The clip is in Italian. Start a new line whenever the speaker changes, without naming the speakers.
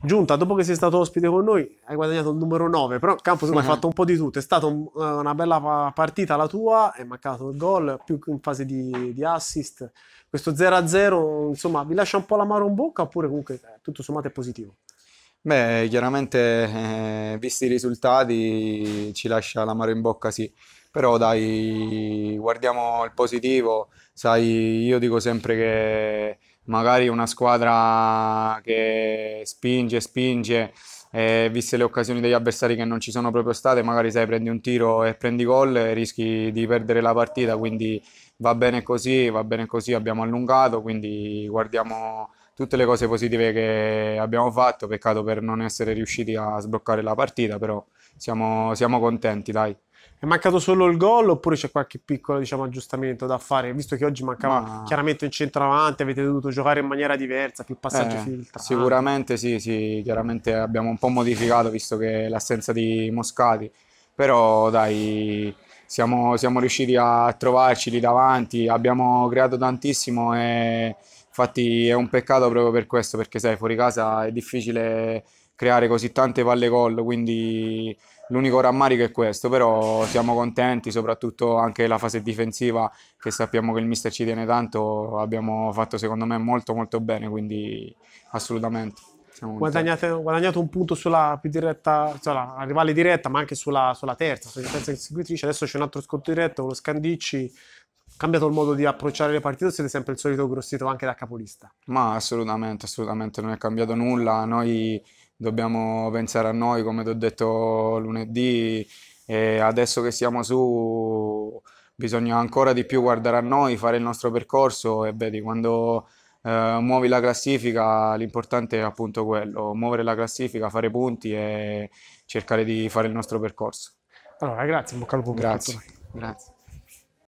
Giunta, dopo che sei stato ospite con noi, hai guadagnato il numero 9, però campo uh-huh. hai mhm. fatto un po' di tutto, è stata un, eh, una bella partita la tua, è mancato il gol, più in fase di, di assist, questo 0-0 insomma vi lascia un po' l'amaro in bocca oppure comunque eh, tutto sommato è positivo?
Beh, chiaramente eh, visti i risultati ci lascia l'amaro in bocca, sì, però dai, guardiamo il positivo, sai, io dico sempre che magari una squadra che spinge, spinge, eh, viste le occasioni degli avversari che non ci sono proprio state, magari sai prendi un tiro e prendi gol, rischi di perdere la partita, quindi va bene così, va bene così, abbiamo allungato, quindi guardiamo tutte le cose positive che abbiamo fatto, peccato per non essere riusciti a sbloccare la partita, però siamo, siamo contenti, dai.
È mancato solo il gol oppure c'è qualche piccolo diciamo, aggiustamento da fare? Visto che oggi mancava Ma... chiaramente il centravanti, avete dovuto giocare in maniera diversa, più passaggi eh, filtrati.
Sicuramente sì, sì, chiaramente abbiamo un po' modificato visto che l'assenza di Moscati, però dai, siamo, siamo riusciti a trovarci lì davanti, abbiamo creato tantissimo e infatti è un peccato proprio per questo, perché sai, fuori casa è difficile creare così tante palle gol, quindi l'unico rammarico è questo, però siamo contenti, soprattutto anche la fase difensiva che sappiamo che il mister ci tiene tanto, abbiamo fatto secondo me molto molto bene, quindi assolutamente. Guadagnate,
guadagnato un punto sulla più diretta, cioè la, la
rivale diretta, ma
anche sulla, sulla terza, sulla terza seguitrice. Adesso c'è un altro scontro diretto con lo Scandicci cambiato il modo di approcciare le partite o siete sempre il solito grossito anche da capolista?
Ma assolutamente, assolutamente non è cambiato nulla. Noi dobbiamo pensare a noi, come ti ho detto lunedì, e adesso che siamo su bisogna ancora di più guardare a noi, fare il nostro percorso e vedi quando eh, muovi la classifica l'importante è appunto quello, muovere la classifica, fare punti e cercare di fare il nostro percorso.
Allora, grazie, in bocca al lupo. Grazie. grazie.